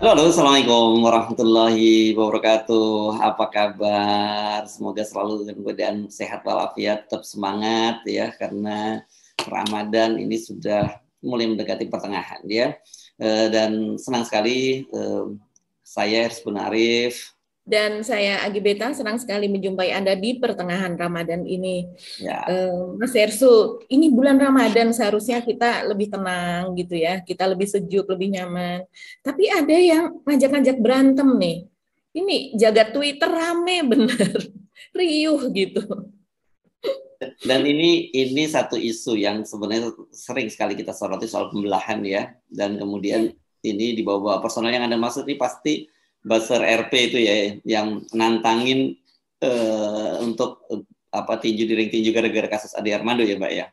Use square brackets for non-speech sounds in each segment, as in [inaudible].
Halo, Assalamualaikum warahmatullahi wabarakatuh. Apa kabar? Semoga selalu dalam keadaan sehat walafiat, tetap semangat ya, karena Ramadan ini sudah mulai mendekati pertengahan ya. Eh, dan senang sekali eh, saya Hersbun Arif, dan saya Agi Beta senang sekali menjumpai Anda di pertengahan Ramadan ini. Ya. Eh, Mas Ersu, ini bulan Ramadan seharusnya kita lebih tenang gitu ya, kita lebih sejuk, lebih nyaman. Tapi ada yang ngajak-ngajak berantem nih. Ini jaga Twitter rame [laughs] bener, riuh gitu. Dan ini ini satu isu yang sebenarnya sering sekali kita soroti soal pembelahan ya, dan kemudian iya. ini di bawah personal yang Anda maksud ini pasti buzzer RP itu ya yang nantangin uh, untuk uh, apa tinju di ring tinju gara-gara kasus Adi Armando ya mbak ya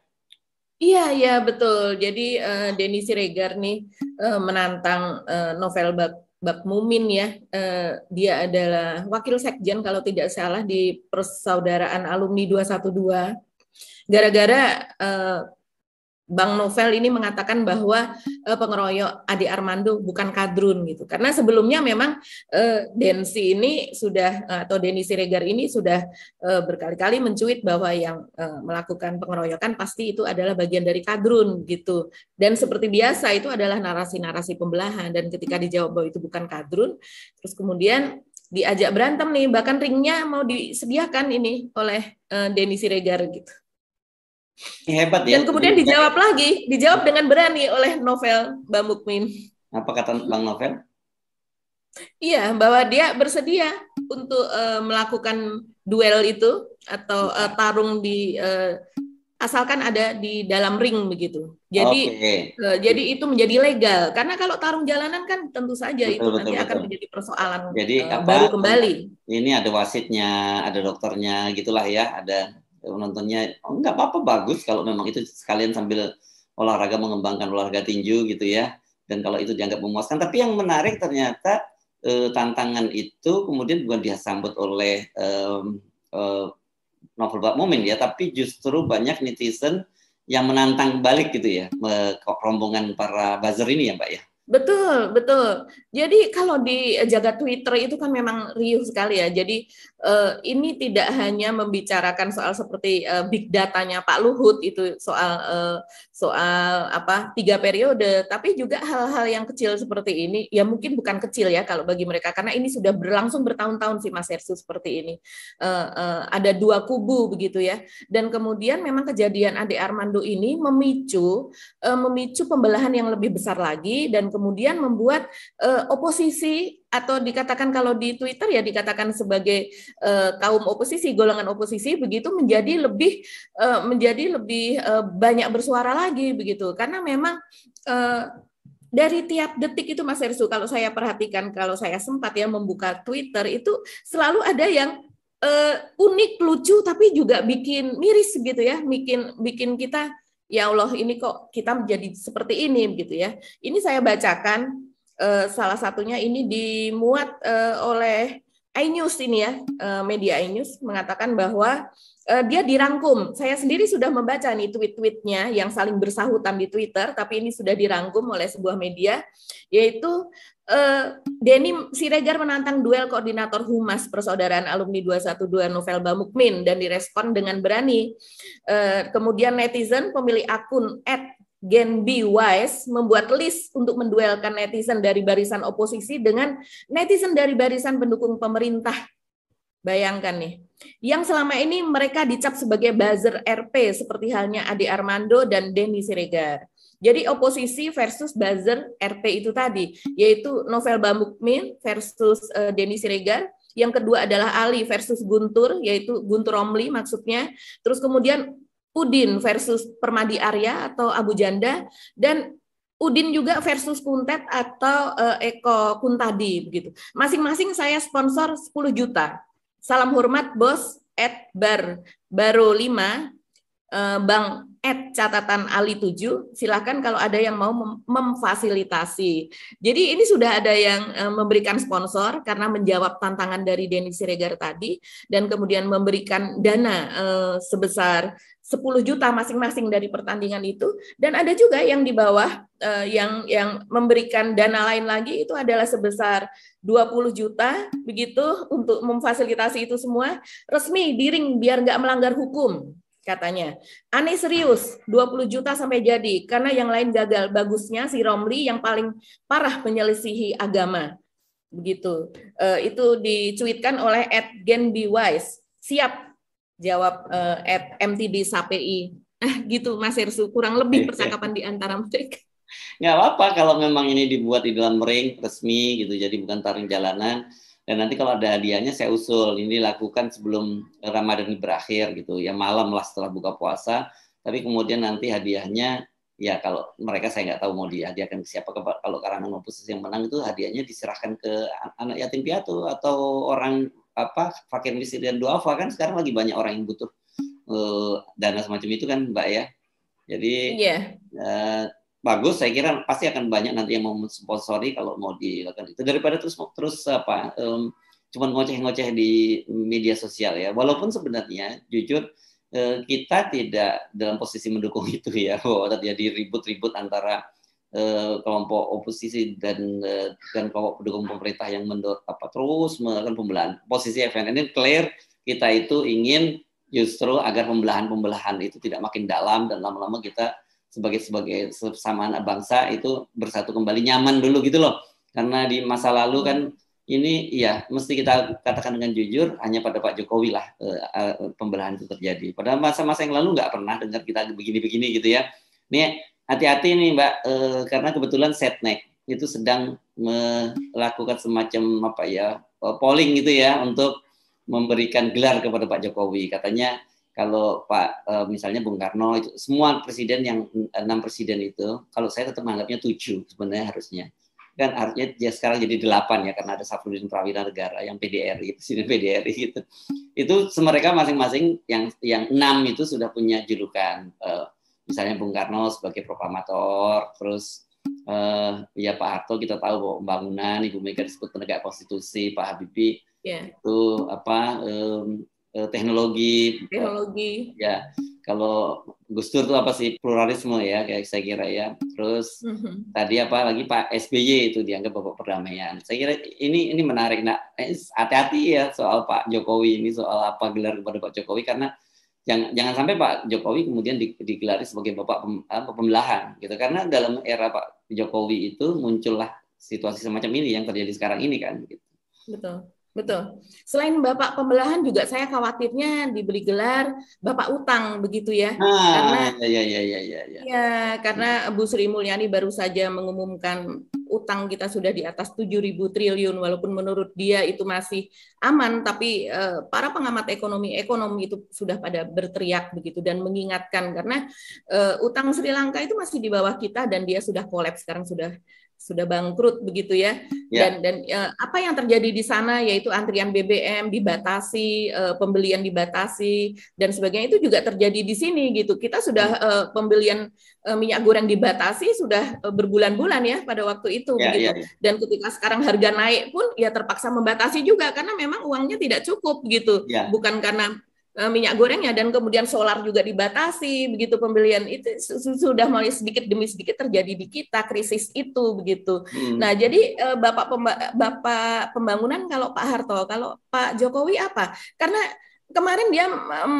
Iya, iya betul. Jadi uh, Denny Siregar nih uh, menantang uh, novel Bak Bak Mumin ya. Uh, dia adalah wakil sekjen kalau tidak salah di Persaudaraan Alumni 212. Gara-gara uh, Bang Novel ini mengatakan bahwa e, eh, pengeroyok Ade Armando bukan kadrun gitu. Karena sebelumnya memang e, Densi ini sudah eh, atau Deni Siregar ini sudah e, berkali-kali mencuit bahwa yang e, melakukan pengeroyokan pasti itu adalah bagian dari kadrun gitu. Dan seperti biasa itu adalah narasi-narasi pembelahan dan ketika dijawab bahwa itu bukan kadrun, terus kemudian diajak berantem nih bahkan ringnya mau disediakan ini oleh e, Denny Siregar gitu. Hebat ya. Dan kemudian dijawab lagi, dijawab dengan berani oleh novel Mbak Mukmin. Apa kata Bang Novel? Iya, bahwa dia bersedia untuk uh, melakukan duel itu atau uh, tarung di uh, asalkan ada di dalam ring begitu. Jadi okay. uh, jadi itu menjadi legal karena kalau tarung jalanan kan tentu saja betul, itu betul, nanti betul. akan menjadi persoalan jadi, uh, baru kembali. Ini ada wasitnya, ada dokternya gitulah ya, ada nontonnya oh, nggak apa-apa bagus kalau memang itu sekalian sambil olahraga mengembangkan olahraga tinju gitu ya dan kalau itu dianggap memuaskan tapi yang menarik ternyata e, tantangan itu kemudian bukan disambut oleh e, e, novel bab momen ya tapi justru banyak netizen yang menantang balik gitu ya rombongan para buzzer ini ya mbak ya Betul, betul. Jadi kalau di eh, jagat Twitter itu kan memang riuh sekali ya. Jadi uh, ini tidak hanya membicarakan soal seperti uh, big datanya Pak Luhut itu soal uh, soal apa tiga periode, tapi juga hal-hal yang kecil seperti ini ya mungkin bukan kecil ya kalau bagi mereka karena ini sudah berlangsung bertahun-tahun sih Mas Ersu seperti ini uh, uh, ada dua kubu begitu ya dan kemudian memang kejadian Ade Armando ini memicu uh, memicu pembelahan yang lebih besar lagi dan kemudian membuat uh, oposisi atau dikatakan kalau di Twitter ya dikatakan sebagai uh, kaum oposisi, golongan oposisi begitu menjadi lebih uh, menjadi lebih uh, banyak bersuara lagi begitu. Karena memang uh, dari tiap detik itu Mas Ersu kalau saya perhatikan kalau saya sempat ya membuka Twitter itu selalu ada yang uh, unik lucu tapi juga bikin miris gitu ya bikin bikin kita ya Allah ini kok kita menjadi seperti ini gitu ya ini saya bacakan uh, salah satunya ini dimuat uh, oleh iNews ini ya, uh, media iNews mengatakan bahwa uh, dia dirangkum. Saya sendiri sudah membaca nih tweet-tweetnya yang saling bersahutan di Twitter, tapi ini sudah dirangkum oleh sebuah media, yaitu uh, Denny Siregar menantang duel koordinator humas persaudaraan alumni 212 Novel Bamukmin dan direspon dengan berani. Uh, kemudian netizen pemilik akun at Gen B Wise membuat list untuk menduelkan netizen dari barisan oposisi dengan netizen dari barisan pendukung pemerintah. Bayangkan nih, yang selama ini mereka dicap sebagai buzzer RP seperti halnya Ade Armando dan Denny Siregar. Jadi oposisi versus buzzer RP itu tadi, yaitu Novel Bamukmin versus uh, Denny Siregar, yang kedua adalah Ali versus Guntur, yaitu Guntur Romli maksudnya. Terus kemudian Udin versus Permadi Arya atau Abu Janda dan Udin juga versus Kuntet atau uh, Eko Kuntadi begitu. Masing-masing saya sponsor 10 juta. Salam hormat bos at bar Baru 5 eh, Bang Ed catatan Ali 7 silahkan kalau ada yang mau mem memfasilitasi. Jadi ini sudah ada yang eh, memberikan sponsor karena menjawab tantangan dari Denny Siregar tadi dan kemudian memberikan dana sebesar 10 juta masing-masing dari pertandingan itu dan ada juga yang di bawah uh, yang yang memberikan dana lain lagi itu adalah sebesar 20 juta begitu untuk memfasilitasi itu semua resmi diring biar nggak melanggar hukum katanya. Aneh serius, 20 juta sampai jadi, karena yang lain gagal. Bagusnya si Romli yang paling parah menyelisihi agama. Begitu. Uh, itu dicuitkan oleh Ed Wise. Siap, jawab uh, at MTD SAPI. Nah, gitu Mas ersu kurang lebih percakapan di antara mereka. Nggak apa-apa kalau memang ini dibuat di dalam ring resmi gitu, jadi bukan tarung jalanan. Dan nanti kalau ada hadiahnya saya usul, ini dilakukan sebelum Ramadan berakhir gitu, ya malam lah setelah buka puasa. Tapi kemudian nanti hadiahnya, ya kalau mereka saya nggak tahu mau dihadiahkan ke siapa, kalau karangan oposisi yang menang itu hadiahnya diserahkan ke anak yatim piatu atau orang apa fakir miskin dan duafa kan sekarang lagi banyak orang yang butuh uh, dana semacam itu kan Mbak ya. Jadi yeah. Iya. uh, bagus saya kira pasti akan banyak nanti yang mau sponsori kalau mau dilakukan itu daripada terus terus apa um, cuma ngoceh-ngoceh di media sosial ya. Walaupun sebenarnya jujur eh, kita tidak dalam posisi mendukung [laughs] itu ya bahwa terjadi ribut-ribut antara Eh, kelompok oposisi dan eh, dan kelompok pendukung pemerintah yang mendor apa terus melakukan pembelahan. Posisi FNN ini clear kita itu ingin justru agar pembelahan-pembelahan itu tidak makin dalam dan lama-lama kita sebagai sebagai sesama anak bangsa itu bersatu kembali nyaman dulu gitu loh. Karena di masa lalu kan ini ya mesti kita katakan dengan jujur hanya pada Pak Jokowi lah eh, pembelahan itu terjadi. Pada masa-masa yang lalu nggak pernah dengar kita begini-begini gitu ya. Nih hati-hati nih Mbak eh, karena kebetulan setnek itu sedang melakukan semacam apa ya eh, polling gitu ya untuk memberikan gelar kepada Pak Jokowi. Katanya kalau Pak eh, misalnya Bung Karno itu semua presiden yang eh, enam presiden itu kalau saya tetap menganggapnya tujuh sebenarnya harusnya kan artinya dia sekarang jadi delapan ya karena ada satu Safrudin Prawira Negara yang PDRI [laughs] presiden PDRI gitu itu mereka masing-masing yang yang enam itu sudah punya julukan uh, misalnya Bung Karno sebagai proklamator, terus uh, ya Pak Harto kita tahu bahwa pembangunan, Ibu Mega disebut penegak konstitusi, Pak Habibie yeah. itu apa um, teknologi, teknologi, uh, ya kalau Gus Dur itu apa sih pluralisme ya kayak saya kira ya. Terus mm-hmm. tadi apa lagi Pak SBY itu dianggap bapak perdamaian. Saya kira ini ini menarik. Nah, hati-hati ya soal Pak Jokowi ini soal apa gelar kepada Pak Jokowi karena jangan jangan sampai Pak Jokowi kemudian digelari sebagai bapak pembelahan gitu karena dalam era Pak Jokowi itu muncullah situasi semacam ini yang terjadi sekarang ini kan gitu. Betul. Betul. Selain bapak pembelahan juga saya khawatirnya diberi gelar bapak utang begitu ya. Ah, karena ya ya ya ya ya. Ya, karena Bu Sri Mulyani baru saja mengumumkan utang kita sudah di atas 7.000 triliun walaupun menurut dia itu masih aman tapi eh, para pengamat ekonomi ekonomi itu sudah pada berteriak begitu dan mengingatkan karena eh, utang Sri Lanka itu masih di bawah kita dan dia sudah kolaps sekarang sudah sudah bangkrut begitu ya. ya. Dan dan uh, apa yang terjadi di sana yaitu antrian BBM dibatasi, uh, pembelian dibatasi dan sebagainya itu juga terjadi di sini gitu. Kita sudah uh, pembelian uh, minyak goreng dibatasi sudah uh, berbulan-bulan ya pada waktu itu ya, begitu. Ya, ya. Dan ketika sekarang harga naik pun ya terpaksa membatasi juga karena memang uangnya tidak cukup gitu. Ya. Bukan karena Eh, minyak gorengnya dan kemudian solar juga dibatasi begitu pembelian itu sudah mulai sedikit demi sedikit terjadi di kita krisis itu begitu. Hmm. Nah jadi eh, bapak pemba bapak pembangunan kalau Pak Harto kalau Pak Jokowi apa? Karena kemarin dia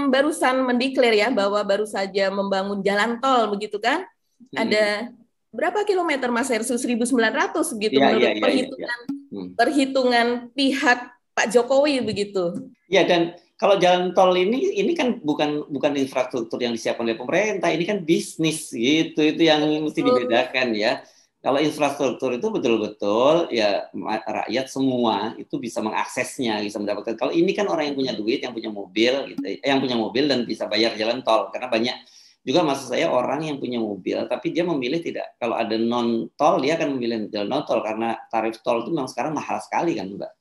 barusan mendeklar ya bahwa baru saja membangun jalan tol begitu kan? Hmm. Ada berapa kilometer Mas Hersu 1900 gitu ya, menurut ya, ya, perhitungan ya. Hmm. perhitungan pihak Pak Jokowi begitu. Ya dan kalau jalan tol ini ini kan bukan bukan infrastruktur yang disiapkan oleh pemerintah, ini kan bisnis gitu. Itu yang mesti dibedakan ya. Kalau infrastruktur itu betul-betul ya rakyat semua itu bisa mengaksesnya, bisa mendapatkan. Kalau ini kan orang yang punya duit, yang punya mobil gitu, eh, yang punya mobil dan bisa bayar jalan tol karena banyak juga maksud saya orang yang punya mobil tapi dia memilih tidak kalau ada non tol dia akan memilih jalan non tol karena tarif tol itu memang sekarang mahal sekali kan mbak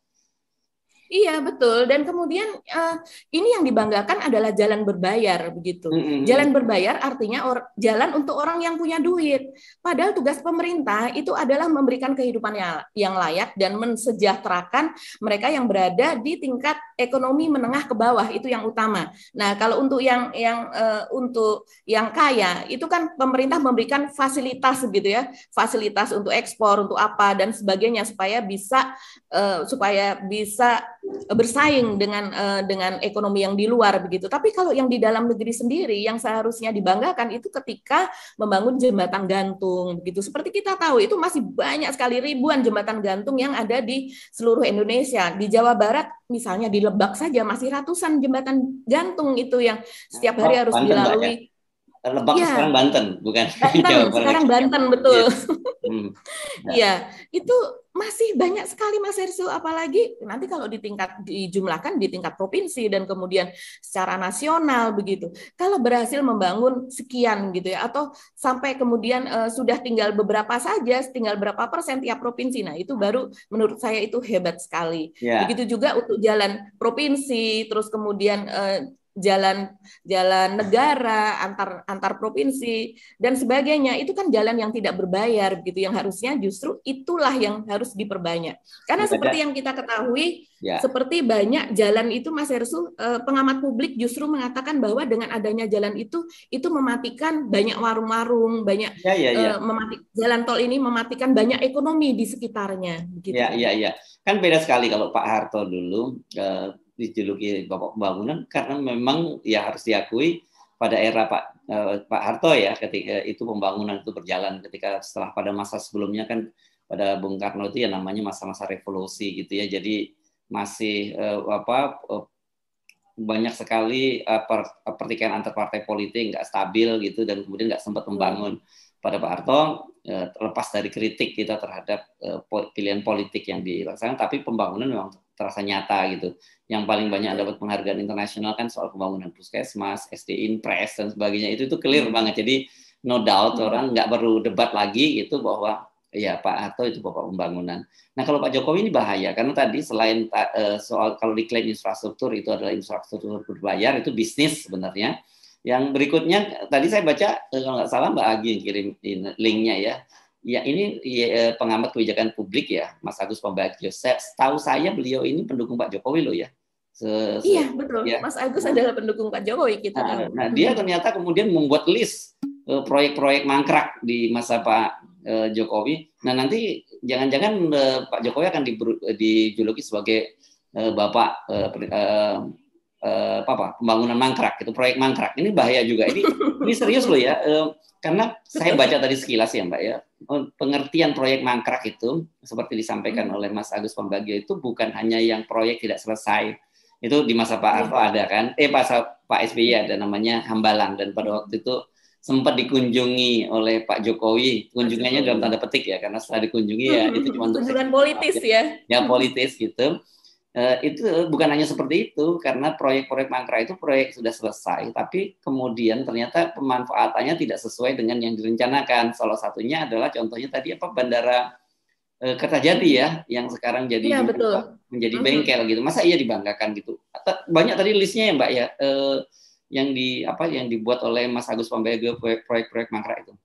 Iya betul dan kemudian uh, ini yang dibanggakan adalah jalan berbayar begitu. Mm-hmm. Jalan berbayar artinya or, jalan untuk orang yang punya duit. Padahal tugas pemerintah itu adalah memberikan kehidupan ya, yang, layak dan mensejahterakan mereka yang berada di tingkat ekonomi menengah ke bawah itu yang utama. Nah kalau untuk yang yang uh, untuk yang kaya itu kan pemerintah memberikan fasilitas gitu ya, fasilitas untuk ekspor untuk apa dan sebagainya supaya bisa uh, supaya bisa bersaing dengan uh, dengan ekonomi yang di luar begitu. Tapi kalau yang di dalam negeri sendiri yang seharusnya dibanggakan itu ketika membangun jembatan gantung begitu. Seperti kita tahu itu masih banyak sekali ribuan jembatan gantung yang ada di seluruh Indonesia. Di Jawa Barat misalnya di Lebak saja masih ratusan jembatan gantung itu yang setiap hari harus ya? dilalui Lebak ya. sekarang Banten, bukan? Banten, sekarang [laughs] Banten betul. Iya, hmm. nah. ya, itu masih banyak sekali Mas Hersul, apalagi nanti kalau di tingkat dijumlahkan di tingkat provinsi dan kemudian secara nasional begitu. Kalau berhasil membangun sekian gitu ya, atau sampai kemudian uh, sudah tinggal beberapa saja, tinggal berapa persen tiap provinsi, nah itu baru menurut saya itu hebat sekali. Ya. Begitu juga untuk jalan provinsi, terus kemudian uh, jalan jalan negara antar antar provinsi dan sebagainya itu kan jalan yang tidak berbayar gitu yang harusnya justru itulah yang harus diperbanyak karena ya, seperti ada. yang kita ketahui ya. seperti banyak jalan itu Mas Hersu eh, pengamat publik justru mengatakan bahwa dengan adanya jalan itu itu mematikan banyak warung-warung banyak ya, ya, ya. Eh, mematik jalan tol ini mematikan banyak ekonomi di sekitarnya gitu. ya ya ya kan beda sekali kalau Pak Harto dulu eh, dijuluki bapak pembangunan karena memang ya harus diakui pada era Pak eh, Pak Harto ya ketika itu pembangunan itu berjalan ketika setelah pada masa sebelumnya kan pada Bung Karno itu ya namanya masa-masa revolusi gitu ya jadi masih eh, apa eh, banyak sekali eh, per, pertikaian antar partai politik nggak stabil gitu dan kemudian nggak sempat membangun pada Pak Harto eh, lepas dari kritik kita terhadap eh, pilihan politik yang dilaksanakan tapi pembangunan memang terasa nyata gitu. Yang paling banyak iya. dapat penghargaan internasional kan soal pembangunan puskesmas, SD Impress, dan sebagainya itu itu clear iya. banget. Jadi no doubt iya. orang nggak perlu debat lagi gitu bahwa ya Pak Harto itu bapak pembangunan. Nah kalau Pak Jokowi ini bahaya karena tadi selain ta, eh, soal kalau diklaim infrastruktur itu adalah infrastruktur berbayar itu bisnis sebenarnya. Yang berikutnya tadi saya baca eh, kalau nggak salah Mbak Agi yang kirim linknya ya ya ini ya, ya, pengamat kebijakan publik ya, Mas Agus Pembagio. Tahu saya beliau ini pendukung Pak Jokowi loh ya. Se -se iya betul, ya. Mas Agus nah, adalah pendukung Pak Jokowi kita nah, Nah dia ternyata kemudian membuat list e, proyek-proyek uh, mangkrak di masa Pak uh, Jokowi. Nah nanti jangan-jangan uh, Pak Jokowi akan dijuluki sebagai bapak apa pembangunan mangkrak itu proyek mangkrak ini bahaya juga ini ini serius loh ya karena saya baca tadi sekilas ya mbak ya Oh, pengertian proyek mangkrak itu seperti disampaikan hmm. oleh Mas Agus Pembagio itu bukan hanya yang proyek tidak selesai itu di masa Pak Harto iya. ada kan eh pas Pak SBY ada namanya Hambalang dan pada waktu itu sempat dikunjungi oleh Pak Jokowi kunjungannya dalam tanda petik ya karena setelah dikunjungi ya hmm, itu cuma untuk kunjungan politis ya. ya ya politis gitu Eh, itu bukan hanya seperti itu karena proyek-proyek mangkrak itu proyek sudah selesai tapi kemudian ternyata pemanfaatannya tidak sesuai dengan yang direncanakan salah satunya adalah contohnya tadi apa bandara e, Kertajati ya yang sekarang jadi ya, betul. menjadi bengkel gitu masa iya dibanggakan gitu banyak tadi listnya ya mbak ya e, yang di apa yang dibuat oleh Mas Agus Pambega proyek-proyek mangkrak itu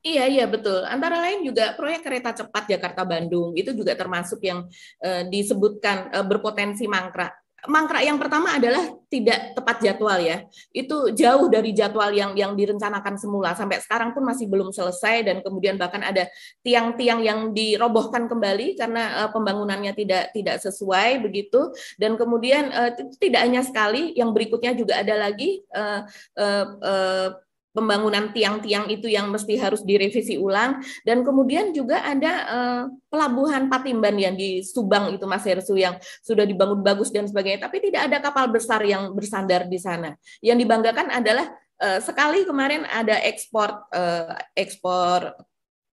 Iya, iya betul. Antara lain juga proyek kereta cepat Jakarta-Bandung itu juga termasuk yang eh, disebutkan eh, berpotensi mangkrak mangkrak yang pertama adalah tidak tepat jadwal ya. Itu jauh dari jadwal yang yang direncanakan semula sampai sekarang pun masih belum selesai dan kemudian bahkan ada tiang-tiang yang dirobohkan kembali karena uh, pembangunannya tidak tidak sesuai begitu dan kemudian uh, tidak hanya sekali yang berikutnya juga ada lagi uh, uh, uh, pembangunan tiang-tiang itu yang mesti harus direvisi ulang dan kemudian juga ada eh, pelabuhan Patimban yang di Subang itu Mas Hersu yang sudah dibangun bagus dan sebagainya tapi tidak ada kapal besar yang bersandar di sana. Yang dibanggakan adalah eh, sekali kemarin ada ekspor eh, ekspor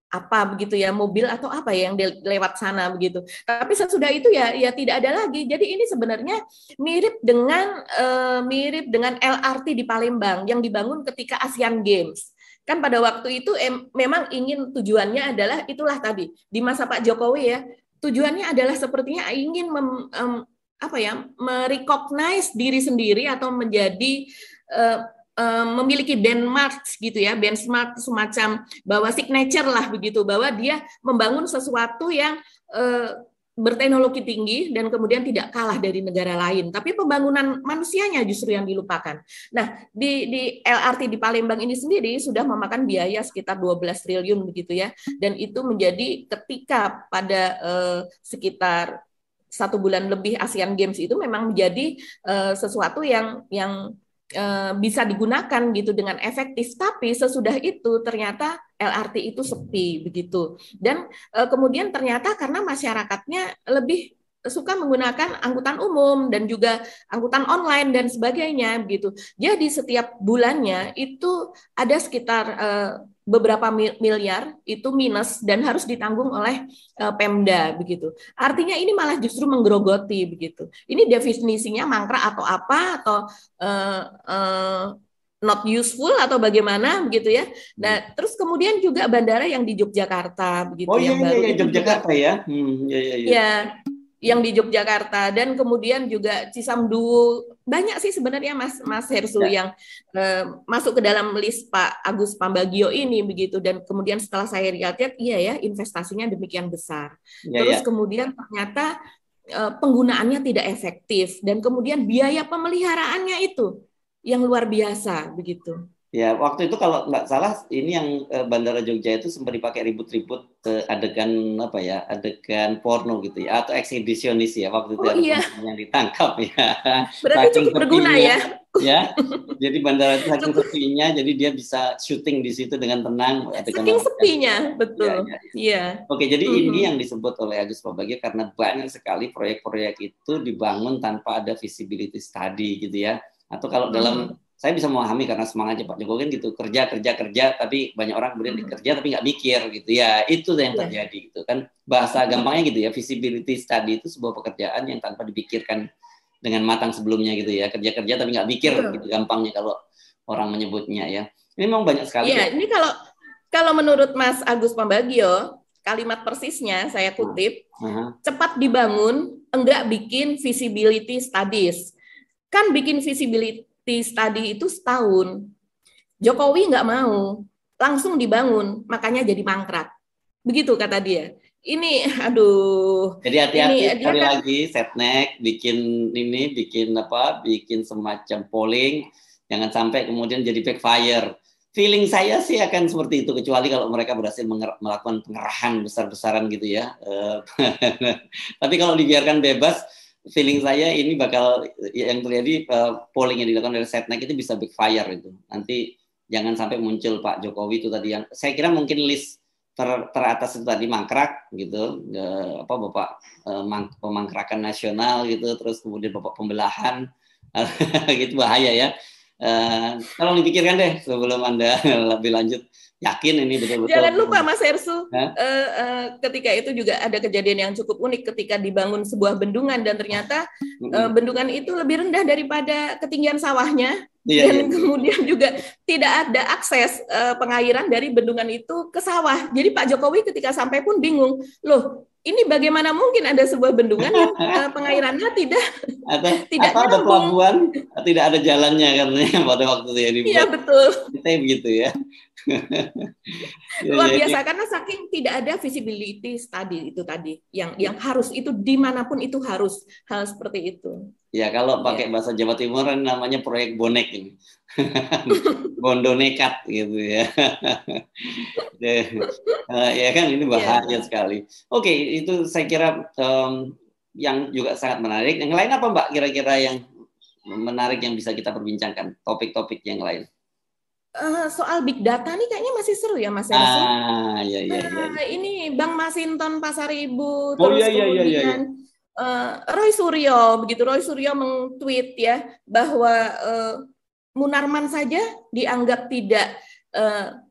apa begitu ya mobil atau apa ya yang lewat sana begitu. Tapi sesudah itu ya ya tidak ada lagi. Jadi ini sebenarnya mirip dengan eh, mirip dengan LRT di Palembang yang dibangun ketika Asian Games. Kan pada waktu itu em, memang ingin tujuannya adalah itulah tadi di masa Pak Jokowi ya. Tujuannya adalah sepertinya ingin mem, em, apa ya merecognize diri sendiri atau menjadi eh, Eh, memiliki benchmark gitu ya, benchmark semacam bahwa signature lah begitu bahwa dia membangun sesuatu yang uh, berteknologi tinggi dan kemudian tidak kalah dari negara lain, tapi pembangunan manusianya justru yang dilupakan. Nah, di, di LRT di Palembang ini sendiri sudah memakan biaya sekitar 12 triliun begitu ya, dan itu menjadi ketika pada uh, sekitar satu bulan lebih Asian Games itu memang menjadi uh, sesuatu yang yang Eh, bisa digunakan gitu dengan efektif tapi sesudah itu ternyata LRT itu sepi begitu dan e, kemudian ternyata karena masyarakatnya lebih suka menggunakan angkutan umum dan juga angkutan online dan sebagainya gitu. Jadi setiap bulannya itu ada sekitar eh, beberapa miliar itu minus dan harus ditanggung oleh uh, Pemda begitu. Artinya ini malah justru menggerogoti begitu. Ini definisinya mangkrak atau apa atau uh, uh, not useful atau bagaimana begitu ya. Nah, hmm. terus kemudian juga bandara yang di Yogyakarta begitu oh, iya, yang iya, baru iya, Yogyakarta ya. Hmm, iya, iya, iya. Ya yang di Yogyakarta dan kemudian juga Cisamdu banyak sih sebenarnya Mas Mas Hersu ya. yang uh, masuk ke dalam list Pak Agus Pambagio ini begitu dan kemudian setelah saya lihat-lihat iya ya investasinya demikian besar ya, ya. terus ya. kemudian ternyata uh, penggunaannya tidak efektif dan kemudian biaya pemeliharaannya itu yang luar biasa begitu Ya, waktu itu kalau nggak salah ini yang eh, Bandara Jogja itu sempat dipakai ribut-ribut eh, adegan apa ya, adegan porno gitu ya atau eksibisionis ya waktu itu oh, iya. yang ditangkap ya. [laughs] Berarti saking cukup berguna ya. Ya, [laughs] jadi bandara itu saking sepinya, jadi dia bisa syuting di situ dengan tenang. Adegan saking sepinya, ya, betul. Iya. Ya. Ya. Iya. Oke, jadi mm -hmm. ini yang disebut oleh Agus Pabagia karena banyak sekali proyek-proyek itu dibangun tanpa ada visibility study gitu ya atau kalau dalam saya bisa memahami karena semangatnya Pak Jokowi kan gitu kerja kerja kerja tapi banyak orang kemudian hmm. kerja tapi nggak mikir gitu ya itu yang iya. terjadi gitu kan bahasa gampangnya gitu ya visibility study itu sebuah pekerjaan yang tanpa dipikirkan dengan matang sebelumnya gitu ya kerja kerja tapi nggak mikir Betul. gitu gampangnya kalau orang menyebutnya ya ini memang banyak sekali ya, ya. ini kalau kalau menurut Mas Agus Pambagio kalimat persisnya saya hmm. kutip uh-huh. cepat dibangun enggak bikin visibility studies kan bikin visibility di study itu setahun. Jokowi nggak mau, langsung dibangun, makanya jadi mangkrak. Begitu kata dia. Ini, [laughs] aduh. Jadi hati-hati sekali kan, lagi, setnek, bikin ini, bikin apa, bikin semacam polling, jangan sampai kemudian jadi backfire. Feeling saya sih akan seperti itu, kecuali kalau mereka berhasil melakukan pengerahan besar-besaran gitu ya. Eh, [laughs] tapi kalau dibiarkan bebas, feeling saya ini bakal yang terjadi uh, polling yang dilakukan oleh setnek itu bisa backfire itu. Nanti jangan sampai muncul Pak Jokowi itu tadi yang saya kira mungkin list ter, teratas itu tadi mangkrak gitu, ke, apa Bapak eh, pemangkrakan nasional gitu, terus kemudian Bapak pembelahan [laughs] gitu bahaya ya. Uh, tolong dipikirkan deh sebelum anda [laughs] lebih lanjut yakin ini betul-betul. Jangan lupa Mas ersu huh? uh, eh, uh, eh, ketika itu juga ada kejadian yang cukup unik ketika dibangun sebuah bendungan dan ternyata uh, bendungan itu lebih rendah daripada ketinggian sawahnya iya, dan iya. iya. kemudian juga tidak ada akses uh, pengairan dari bendungan itu ke sawah. Jadi Pak Jokowi ketika sampai pun bingung, loh ini bagaimana mungkin ada sebuah bendungan yang [laughs] eh, pengairannya tidak atau, [laughs] tidak atau ada pelabuhan tidak ada jalannya karena [laughs] pada waktu itu ya dibuat. Iya betul. Kita begitu ya. [laughs] Ya, Luar biasa karena saking tidak ada visibility tadi itu tadi yang yang harus itu dimanapun itu harus hal seperti itu. Ya kalau iya. pakai ya. bahasa Jawa Timur namanya proyek bonek ini. [laughs] Bondo nekat gitu ya. [laughs] Ya, eh, ya kan ini iya. bahaya ya. sekali. Oke, itu saya kira um, yang juga sangat menarik. Yang lain apa Mbak kira-kira yang menarik yang bisa kita perbincangkan? Topik-topik yang lain. Eh, soal big data nih kayaknya masih seru ya Mas Ersi. Ah, iya, iya, iya. Nah, ini Bang Masinton Pasaribu oh, terus iya, iya, kemudian iya, iya. Uh, Roy Suryo begitu Roy Suryo mengtweet ya bahwa uh, Munarman saja dianggap tidak uh,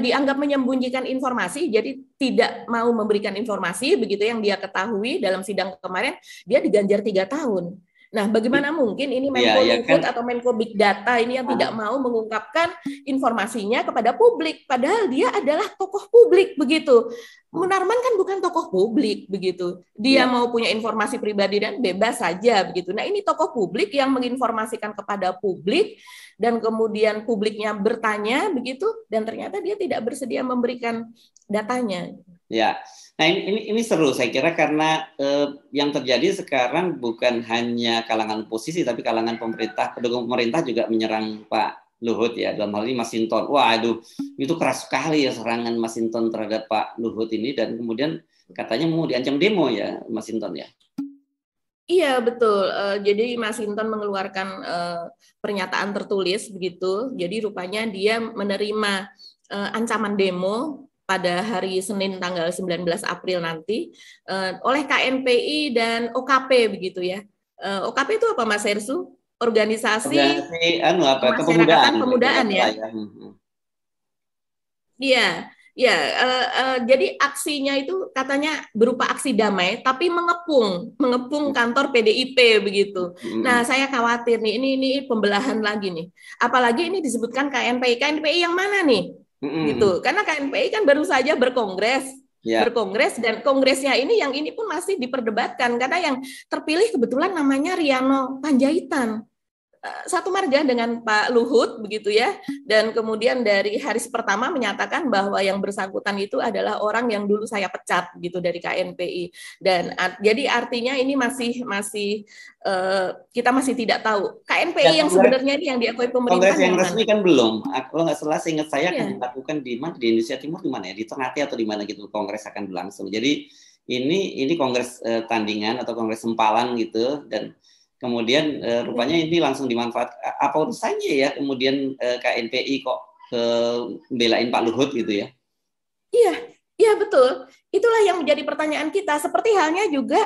dianggap menyembunyikan informasi jadi tidak mau memberikan informasi begitu yang dia ketahui dalam sidang kemarin dia diganjar tiga tahun Nah, bagaimana mungkin ini iya, Menko ya, ya kan? atau Menko Big Data ini yang ah. tidak mau mengungkapkan informasinya kepada publik, padahal dia adalah tokoh publik begitu. Munarman kan bukan tokoh publik begitu. Dia ya. mau punya informasi pribadi dan bebas saja begitu. Nah, ini tokoh publik yang menginformasikan kepada publik dan kemudian publiknya bertanya begitu dan ternyata dia tidak bersedia memberikan datanya. Ya. Nah ini, ini ini seru saya kira karena eh, yang terjadi sekarang bukan hanya kalangan posisi tapi kalangan pemerintah pendukung pemerintah juga menyerang Pak Luhut ya dalam hal ini Masinton. Wah aduh itu keras sekali ya serangan Masinton terhadap Pak Luhut ini dan kemudian katanya mau diancam demo ya Masinton ya. Iya betul. Eh, jadi Masinton mengeluarkan eh, pernyataan tertulis begitu. Jadi rupanya dia menerima eh, ancaman demo pada hari Senin tanggal 19 April nanti uh, oleh KNPI dan OKP begitu ya. Uh, eh, OKP itu apa Mas Hersu? Organisasi, Organisasi anu apa? Kepemudaan. Kepemudaan ya. Iya. Ya, uh, uh, jadi aksinya itu katanya berupa aksi damai, tapi mengepung, mengepung hmm. kantor PDIP begitu. Hmm. Nah, saya khawatir nih, ini ini pembelahan lagi nih. Apalagi ini disebutkan KNPI, KNPI yang mana nih? Mm-hmm. Gitu. Karena KNPI kan baru saja berkongres. Yeah. Berkongres dan kongresnya ini yang ini pun masih diperdebatkan karena yang terpilih kebetulan namanya Riano Panjaitan. Eh, satu marga dengan Pak Luhut begitu ya dan kemudian dari hari pertama menyatakan bahwa yang bersangkutan itu adalah orang yang dulu saya pecat gitu dari KNPI dan jadi artinya ini masih masih uh, kita masih tidak tahu KNPI dan ya, yang sebenarnya ini yang diakui pemerintah yang, yang resmi kan belum kalau nggak salah seingat saya akan akan iya. dilakukan di mana di Indonesia Timur di mana ya di Ternate atau di mana gitu kongres akan berlangsung jadi ini ini kongres uh, tandingan atau kongres sempalan gitu dan kemudian uh, rupanya ini langsung dimanfaatkan apa urusannya ya kemudian uh, eh, KNPI kok ke eh, belain Pak Luhut gitu ya iya iya betul itulah yang menjadi pertanyaan kita seperti halnya juga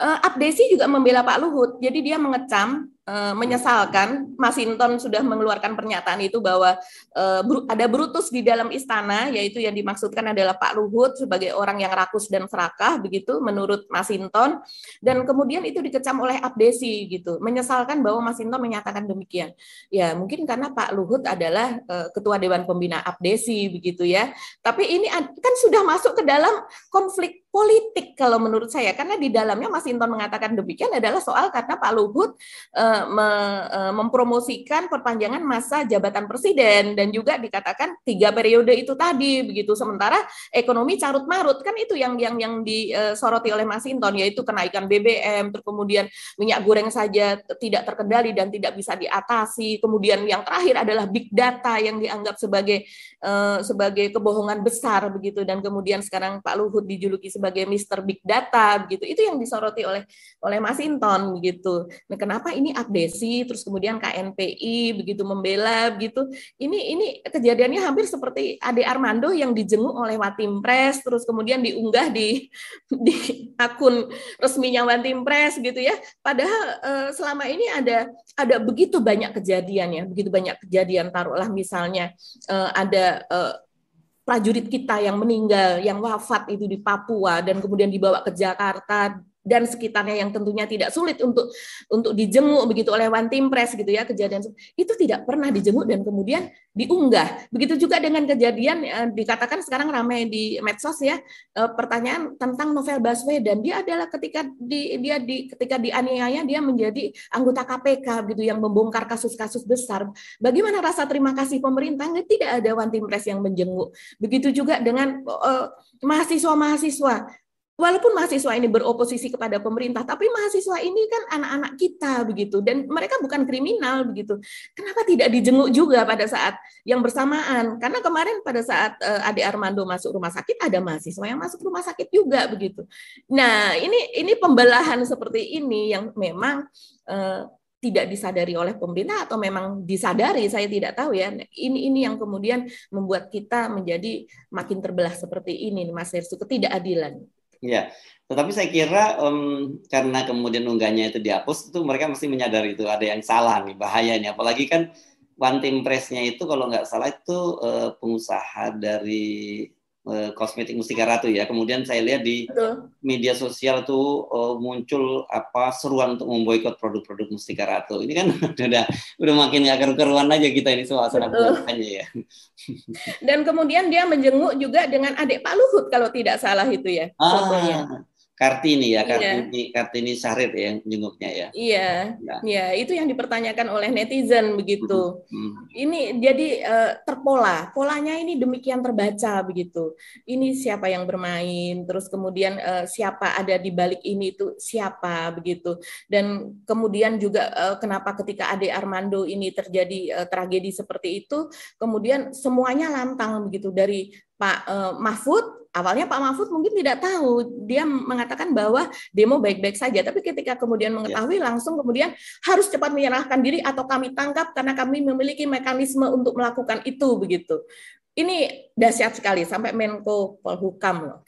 uh, Abdesi juga membela Pak Luhut jadi dia mengecam Eh, menyesalkan Masinton sudah mengeluarkan pernyataan itu bahwa uh, ada Brutus di dalam istana yaitu yang dimaksudkan adalah Pak Luhut sebagai orang yang rakus dan serakah begitu menurut Masinton dan kemudian itu dikecam oleh Abdesi gitu menyesalkan bahwa Masinton menyatakan demikian ya mungkin karena Pak Luhut adalah uh, ketua Dewan Pembina Abdesi begitu ya tapi ini kan sudah masuk ke dalam konflik politik kalau menurut saya karena di dalamnya Mas Inton mengatakan demikian adalah soal karena Pak Luhut e, me, e, mempromosikan perpanjangan masa jabatan presiden dan juga dikatakan tiga periode itu tadi begitu sementara ekonomi carut marut kan itu yang yang yang disoroti oleh Mas Inton yaitu kenaikan BBM terus kemudian minyak goreng saja tidak terkendali dan tidak bisa diatasi kemudian yang terakhir adalah big data yang dianggap sebagai e, sebagai kebohongan besar begitu dan kemudian sekarang Pak Luhut dijuluki sebagai Mister big data begitu itu yang disoroti oleh oleh Masinton begitu nah kenapa ini Abdesi terus kemudian KNPI begitu membela begitu ini ini kejadiannya hampir seperti Ade Armando yang dijenguk oleh Watim terus kemudian diunggah di [laughs] di akun resminya Watim Press gitu ya padahal eh, selama ini ada ada begitu banyak kejadian ya begitu banyak kejadian taruhlah misalnya eh, ada eh, prajurit kita yang meninggal, yang wafat itu di Papua dan kemudian dibawa ke Jakarta dan sekitarnya yang tentunya tidak sulit untuk untuk dijenguk begitu oleh one team press gitu ya kejadian itu tidak pernah dijenguk dan kemudian diunggah begitu juga dengan kejadian eh, dikatakan sekarang ramai di medsos ya eh, pertanyaan tentang novel Baswedan dia adalah ketika di, dia di ketika dianiaya dia menjadi anggota KPK gitu yang membongkar kasus-kasus besar bagaimana rasa terima kasih pemerintah tidak ada one team press yang menjenguk begitu juga dengan eh, mahasiswa-mahasiswa walaupun mahasiswa ini beroposisi kepada pemerintah, tapi mahasiswa ini kan anak-anak kita begitu, dan mereka bukan kriminal begitu. Kenapa tidak dijenguk juga pada saat yang bersamaan? Karena kemarin pada saat uh, Ade Armando masuk rumah sakit, ada mahasiswa yang masuk rumah sakit juga begitu. Nah, ini ini pembelahan seperti ini yang memang uh, tidak disadari oleh pemerintah atau memang disadari saya tidak tahu ya ini ini yang kemudian membuat kita menjadi makin terbelah seperti ini mas Hersu ketidakadilan Ya, tetapi saya kira um, karena kemudian unggahnya itu dihapus, itu mereka mesti menyadari itu ada yang salah nih bahayanya. Apalagi kan one team press-nya itu kalau nggak salah itu uh, pengusaha dari Eh, kosmetik Mustika Ratu ya. Kemudian saya lihat di Betul. media sosial tuh uh, muncul apa seruan untuk memboikot produk-produk Mustika Ratu. Ini kan [laughs] udah udah makin gak keru-keruan aja kita ini suasana aja ya. Dan kemudian dia menjenguk juga dengan adik Pak Luhut kalau tidak salah itu ya. Ah, fotonya. Kartini ya, Kartini, iya. Kartini Syahrir ya jenguknya ya. Iya, nah. ya iya, itu yang dipertanyakan oleh netizen begitu. Hmm. Ini jadi uh, terpola, polanya ini demikian terbaca begitu. Ini siapa yang bermain, terus kemudian uh, siapa ada di balik ini itu siapa begitu. Dan kemudian juga uh, kenapa ketika Ade Armando ini terjadi uh, tragedi seperti itu, kemudian semuanya lantang begitu dari Pak uh, Mahfud awalnya Pak Mahfud mungkin tidak tahu, dia mengatakan bahwa demo baik-baik saja, tapi ketika kemudian ya. mengetahui langsung kemudian harus cepat menyerahkan diri atau kami tangkap karena kami memiliki mekanisme untuk melakukan itu begitu. Ini dahsyat sekali sampai Menko Polhukam loh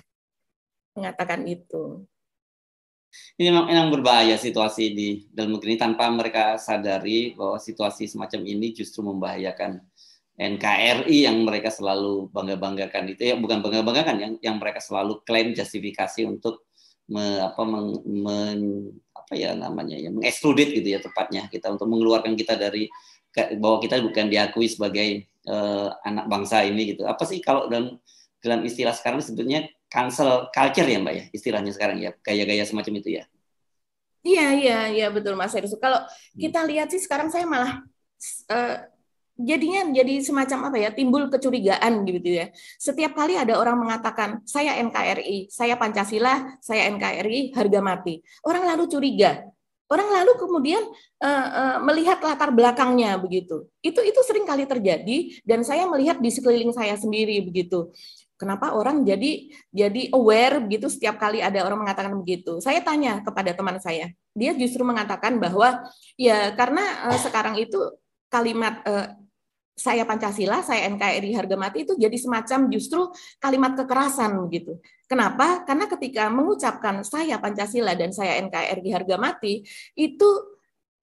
mengatakan itu. Ini memang, memang berbahaya situasi di dalam negeri tanpa mereka sadari bahwa situasi semacam ini justru membahayakan NKRI yang mereka selalu bangga-banggakan itu ya bukan bangga-banggakan yang yang mereka selalu klaim justifikasi untuk me, apa meng, men, apa ya namanya ya mengekskludit gitu ya tepatnya kita untuk mengeluarkan kita dari bahwa kita bukan diakui sebagai uh, anak bangsa ini gitu. Apa sih kalau dalam dalam istilah sekarang sebetulnya cancel culture ya Mbak ya istilahnya sekarang ya gaya-gaya semacam itu ya. Iya iya iya betul Mas Heru. Kalau hmm. kita lihat sih sekarang saya malah uh, jadinya jadi semacam apa ya timbul kecurigaan gitu ya setiap kali ada orang mengatakan saya NKRI saya Pancasila saya NKRI harga mati orang lalu curiga orang lalu kemudian uh, uh, melihat latar belakangnya begitu itu itu sering kali terjadi dan saya melihat di sekeliling saya sendiri begitu kenapa orang jadi jadi aware begitu setiap kali ada orang mengatakan begitu saya tanya kepada teman saya dia justru mengatakan bahwa ya karena uh, sekarang itu kalimat eh, saya Pancasila, saya NKRI harga mati itu jadi semacam justru kalimat kekerasan gitu. Kenapa? Karena ketika mengucapkan saya Pancasila dan saya NKRI harga mati itu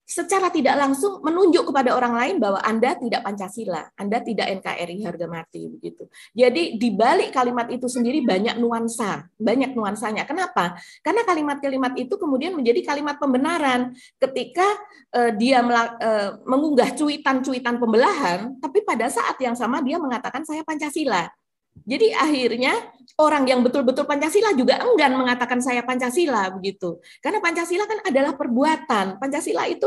secara tidak langsung menunjuk kepada orang lain bahwa Anda tidak Pancasila, Anda tidak NKRI iya. harga mati begitu. Jadi di balik kalimat itu sendiri banyak nuansa, banyak nuansanya. Kenapa? Karena kalimat-kalimat itu kemudian menjadi kalimat pembenaran ketika uh, dia uh, mengunggah cuitan-cuitan pembelahan, tapi pada saat yang sama dia mengatakan saya Pancasila. Jadi akhirnya orang yang betul-betul Pancasila juga enggan mengatakan saya Pancasila begitu. Karena Pancasila kan adalah perbuatan. Pancasila itu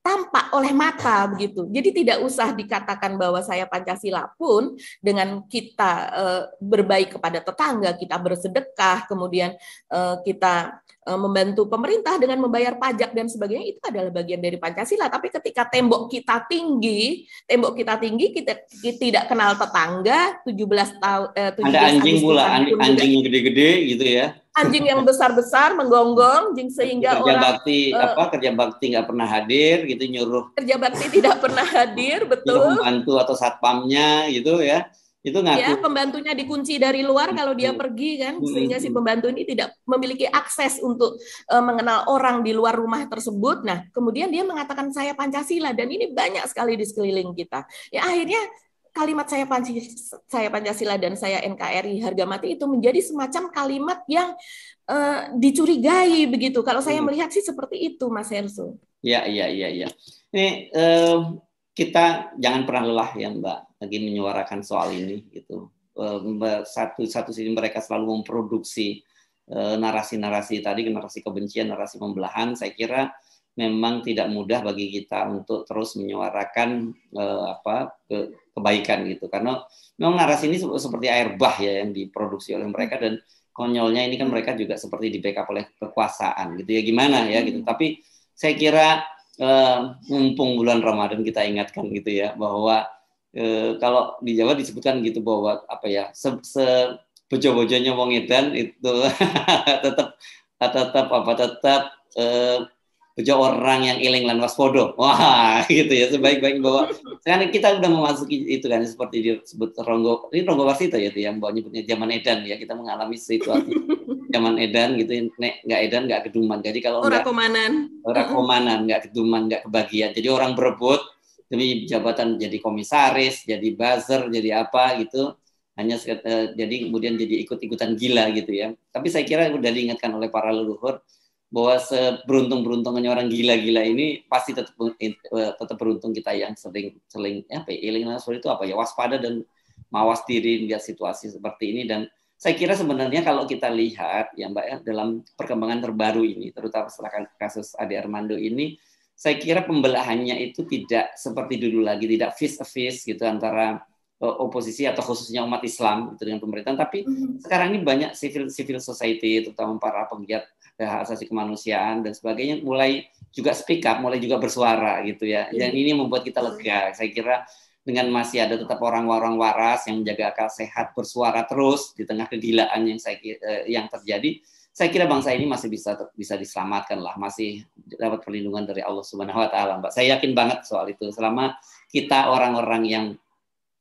tampak oleh mata begitu. Jadi tidak usah dikatakan bahwa saya Pancasila pun dengan kita eh, berbaik kepada tetangga, kita bersedekah, kemudian eh, kita Eh, membantu pemerintah dengan membayar pajak dan sebagainya itu adalah bagian dari Pancasila. Tapi ketika tembok kita tinggi, tembok kita tinggi kita, kita tidak kenal tetangga, 17 tahun eh, 17 Ada anjing pula, anjing, anjing yang gede-gede gitu ya. Anjing yang besar-besar menggonggong sehingga kerja orang bakti uh, apa kerja bakti nggak pernah hadir gitu nyuruh kerja bakti tidak pernah hadir betul. bantu atau satpamnya gitu ya itu ngaku. Ya, pembantunya dikunci dari luar kalau dia pergi kan sehingga si pembantu ini tidak memiliki akses untuk uh, mengenal orang di luar rumah tersebut. Nah, kemudian dia mengatakan saya Pancasila dan ini banyak sekali di sekeliling kita. Ya akhirnya kalimat saya Pancasila, saya Pancasila dan saya NKRI harga mati itu menjadi semacam kalimat yang uh, dicurigai begitu. Kalau saya melihat sih seperti itu Mas Herso. Ya, iya, iya, iya. Ini uh, kita jangan pernah lelah ya Mbak lagi menyuarakan soal ini gitu eh, satu satu sisi mereka selalu memproduksi eh, narasi-narasi tadi narasi kebencian narasi pembelahan saya kira memang tidak mudah bagi kita untuk terus menyuarakan eh, apa ke, kebaikan gitu karena memang narasi ini seperti air bah ya yang diproduksi oleh mereka dan konyolnya ini kan mereka juga seperti di backup oleh kekuasaan gitu ya gimana ya hmm. gitu tapi saya kira mumpung bulan Ramadan kita ingatkan gitu ya bahwa e, kalau di Jawa disebutkan gitu bahwa apa ya se, se bojo-bojonya wong edan itu [laughs] tetap tetap apa tetap e, eh, bejo orang yang iling lan waspodo. Wah, [laughs] gitu ya sebaik-baik bahwa sekarang kita udah memasuki itu kan seperti disebut Ronggo ini Ronggo wasita ya yang bawa nyebutnya zaman edan ya kita mengalami situasi [laughs] zaman edan gitu nek nggak edan nggak keduman. Jadi kalau orang komanan. Orang komanan nggak keduman nggak kebagian. Jadi orang berebut demi jabatan jadi komisaris, jadi buzzer, jadi apa gitu. Hanya eh, jadi kemudian jadi ikut-ikutan gila gitu ya. Tapi saya kira sudah diingatkan oleh para leluhur bahwa seberuntung beruntungnya orang gila-gila ini pasti tetap eh, tetap beruntung kita yang sering sering eh, apa ya, iling langsung itu apa ya waspada dan mawas diri melihat situasi seperti ini dan saya kira sebenarnya kalau kita lihat ya Mbak ya dalam perkembangan terbaru ini terutama setelah kasus Ade Armando ini saya kira pembelahannya itu tidak seperti dulu lagi, tidak face to face gitu antara eh, oposisi atau khususnya umat Islam itu dengan pemerintahan. Tapi mm-hmm. sekarang ini banyak civil civil society, terutama para penggiat eh, hak asasi kemanusiaan dan sebagainya, mulai juga speak up, mulai juga bersuara gitu ya. Iya. Dan mm-hmm. ini membuat kita lega. Saya kira dengan masih ada tetap orang-orang waras yang menjaga akal sehat bersuara terus di tengah kegilaan yang saya eh, yang terjadi, saya kira bangsa ini masih bisa bisa diselamatkan lah, masih dapat perlindungan dari Allah Subhanahu wa taala, Mbak. Saya yakin banget soal itu selama kita orang-orang yang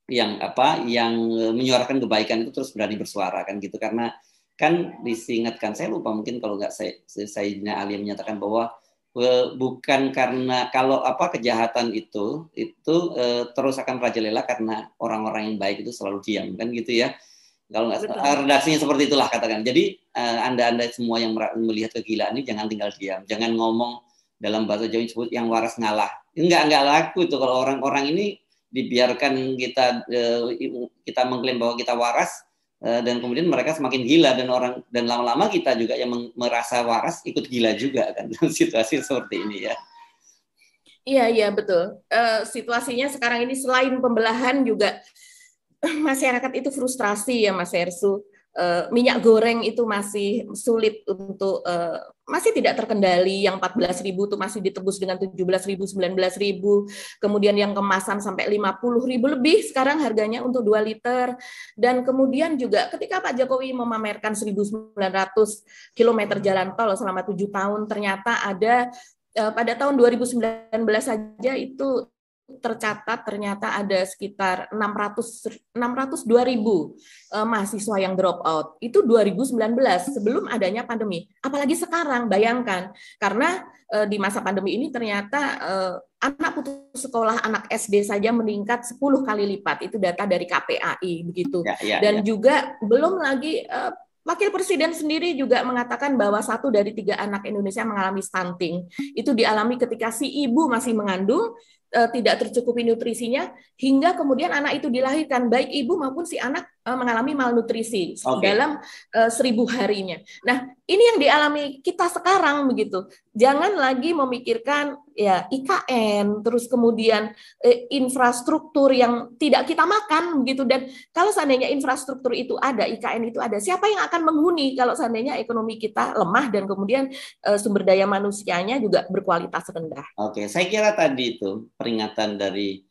yang apa yang menyuarakan kebaikan itu terus berani bersuara kan gitu karena kan disingatkan saya lupa mungkin kalau nggak saya saya Ali menyatakan bahwa e, bukan karena kalau apa kejahatan itu itu e, terus akan rajalela karena orang-orang yang baik itu selalu diam kan gitu ya kalau nggak redaksinya seperti itulah katakan. Jadi eh, anda-anda semua yang melihat kegilaan ini jangan tinggal diam, jangan ngomong dalam bahasa Jawa disebut yang waras ngalah. Enggak enggak laku itu kalau orang-orang ini dibiarkan kita eh, kita mengklaim bahwa kita waras eh, dan kemudian mereka semakin gila dan orang dan lama-lama kita juga yang merasa waras ikut gila juga kan [laughs] situasi seperti ini ya. Iya iya betul. Uh, situasinya sekarang ini selain pembelahan juga [laughs] masyarakat itu frustrasi ya Mas Hersu. Eh, minyak goreng itu masih sulit untuk eh, masih tidak terkendali yang 14.000 itu masih ditebus dengan 17.000 19.000 kemudian yang kemasan sampai 50.000 lebih sekarang harganya untuk 2 liter dan kemudian juga ketika Pak Jokowi memamerkan 1.900 km jalan tol selama 7 tahun ternyata ada eh, pada tahun 2019 saja itu tercatat ternyata ada sekitar 600 602 ribu eh, mahasiswa yang drop out itu 2019 sebelum adanya pandemi apalagi sekarang bayangkan karena eh, di masa pandemi ini ternyata eh, anak putus sekolah anak SD saja meningkat 10 kali lipat itu data dari KPAI begitu ya, ya, dan ya. juga belum lagi eh, Wakil Presiden sendiri juga mengatakan bahwa satu dari tiga anak Indonesia mengalami stunting. Itu dialami ketika si ibu masih mengandung, Eh, tidak tercukupi nutrisinya hingga kemudian anak itu dilahirkan baik ibu maupun si anak Eh, mengalami malnutrisi okay. dalam uh, seribu harinya. Nah, ini yang dialami kita sekarang begitu. Jangan lagi memikirkan ya IKN, terus kemudian eh, infrastruktur yang tidak kita makan begitu. Dan kalau seandainya infrastruktur itu ada, IKN itu ada, siapa yang akan menghuni kalau seandainya ekonomi kita lemah dan kemudian eh, sumber daya manusianya juga berkualitas rendah. Oke, okay. saya kira tadi itu peringatan dari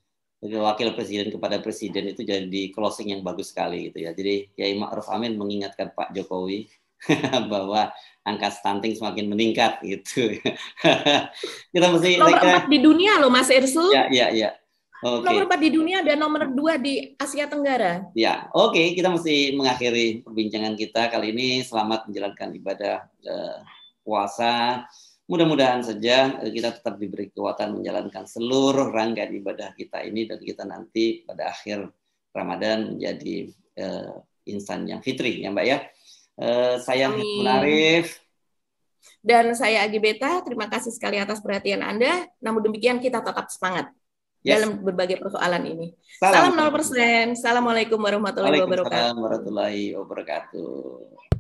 wakil presiden kepada presiden itu jadi closing yang bagus sekali gitu ya. Jadi Kiai Ma'ruf Amin mengingatkan Pak Jokowi [laughs] bahwa angka stunting semakin meningkat gitu. [laughs] Kita mesti nomor empat di dunia loh Mas Irsul. Ya ya ya. Okay. Nomor empat di dunia dan nomor dua di Asia Tenggara. Ya, oke. Okay. Kita mesti mengakhiri perbincangan kita kali ini. Selamat menjalankan ibadah eh, puasa. Mudah-mudahan saja eh, kita tetap diberi kekuatan menjalankan seluruh rangkaian ibadah kita ini dan kita nanti pada akhir Ramadan menjadi uh, insan yang fitri ya Mbak ya. Uh, saya Munarif dan saya Agi Beta, terima kasih sekali atas perhatian Anda. Namun demikian kita tetap semangat yes. dalam berbagai persoalan ini. Salam, Salam 0%. Assalamualaikum warahmatullahi wabarakatuh. Waalaikumsalam warahmatullahi wabarakatuh.